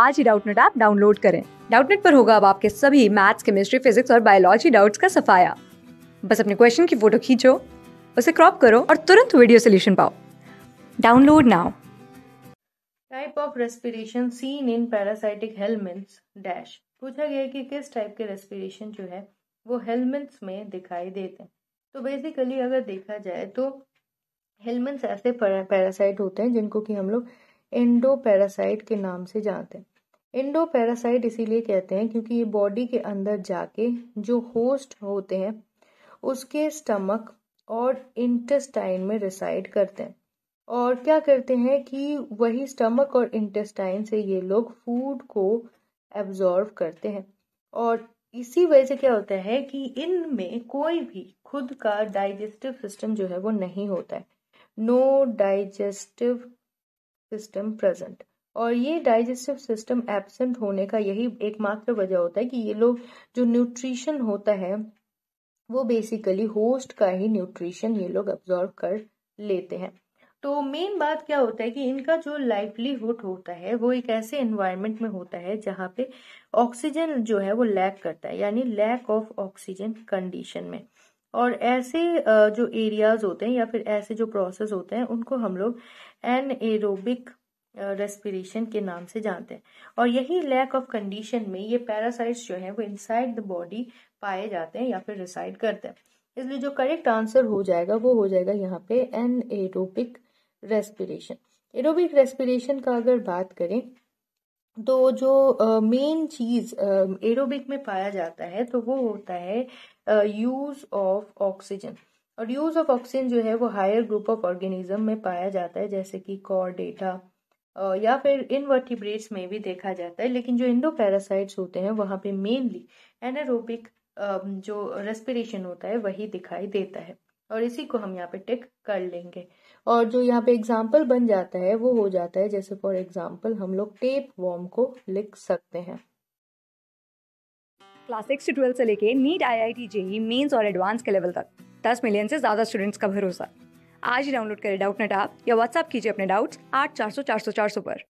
आज ही Doubtnut app download करें डाउटनेट पर होगा अब आपके सभी मैथ्स केमिस्ट्री फिजिक्स और बायोलॉजी डाउट्स का सफाया बस अपने क्वेश्चन की फोटो खींचो उसे क्रॉप करो और तुरंत वीडियो सोल्यूशन पाओ download now type of respiration seen in parasitic helminths dash पूछा गया कि किस टाइप के रेस्पिरेशन जो है वो हेलमेंट्स में दिखाई देते हैं तो बेसिकली अगर देखा जाए तो हेलमेंट्स ऐसे पैरासाइट होते हैं जिनको कि हम लोग इंडो पैरासाइट के नाम से जानते हैं इंडो पैरासाइट इसीलिए कहते हैं क्योंकि ये बॉडी के अंदर जाके जो होस्ट होते हैं उसके स्टमक और इंटेस्टाइन में रिसाइड करते हैं और क्या करते हैं कि वही स्टमक और इंटेस्टाइन से ये लोग फूड को एब्जॉर्व करते हैं और इसी वजह से क्या होता है कि इनमें कोई भी खुद का डाइजेस्टिव सिस्टम जो है वो नहीं होता है नो डाइजेस्टिव सिस्टम प्रेजेंट और ये डाइजेस्टिव सिस्टम एबसेंट होने का यही एकमात्र वजह होता है कि ये लोग जो न्यूट्रिशन होता है वो बेसिकली होस्ट का ही न्यूट्रिशन ये लोग अब्जॉर्व कर लेते हैं तो मेन बात क्या होता है कि इनका जो लाइवलीहुड होता है वो एक ऐसे एनवायरनमेंट में होता है जहाँ पे ऑक्सीजन जो है वो लैक करता है यानी लैक ऑफ ऑक्सीजन कंडीशन में और ऐसे जो एरियाज होते हैं या फिर ऐसे जो प्रोसेस होते हैं उनको हम लोग एन एरोबिक रेस्पिरेशन के नाम से जानते हैं और यही लैक ऑफ कंडीशन में ये पैरासाइट्स जो हैं वो इनसाइड द बॉडी पाए जाते हैं या फिर रिसाइड करते हैं इसलिए जो करेक्ट आंसर हो जाएगा वो हो जाएगा यहाँ पे an aerobic respiration aerobic respiration का अगर बात करें तो जो मेन चीज एरोबिक में पाया जाता है तो वो होता है यूज ऑफ ऑक्सीजन और यूज ऑफ ऑक्सीजन जो है वो हायर ग्रुप ऑफ ऑर्गेनिज्म में पाया जाता है जैसे कि कॉर्डेटा या फिर इनवर्टिब्रेट्स में भी देखा जाता है लेकिन जो इंडो पैरासाइट्स होते हैं वहाँ पे मेनली एनारोबिक जो रेस्पिरेशन होता है वही दिखाई देता है और इसी को हम यहाँ पे टिक कर लेंगे और जो यहाँ पे एग्जाम्पल बन जाता है वो हो जाता है जैसे फॉर एग्जाम्पल हम लोग टेप वॉर्म को लिख सकते हैं क्लास सिक्स टू ट्वेल्थ से लेके NEET I I T JEE mains और एडवांस के लेवल तक दस मिलियन से ज़्यादा स्टूडेंट्स का भरोसा आज ही डाउनलोड करें डाउट नेट आप या व्हाट्सअप कीजिए अपने डाउट्स आठ चार सौ चार सौ चार सौ पर